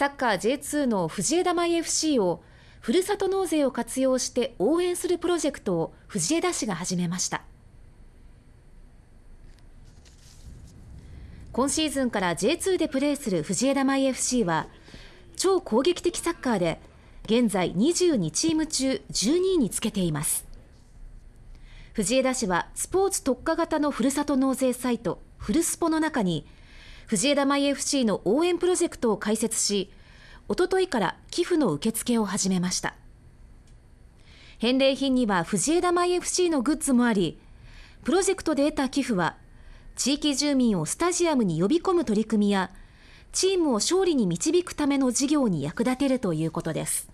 サッカー J2 の藤枝舞 FC をふるさと納税を活用して応援するプロジェクトを藤枝市が始めました今シーズンから J2 でプレーする藤枝舞 FC は超攻撃的サッカーで現在22チーム中12位につけています藤枝市はスポーツ特化型のふるさと納税サイトふるスポの中に藤枝舞 FC の応援プロジェクトを開設しおとといから寄付の受付を始めました返礼品には藤枝舞 FC のグッズもありプロジェクトで得た寄付は地域住民をスタジアムに呼び込む取り組みやチームを勝利に導くための事業に役立てるということです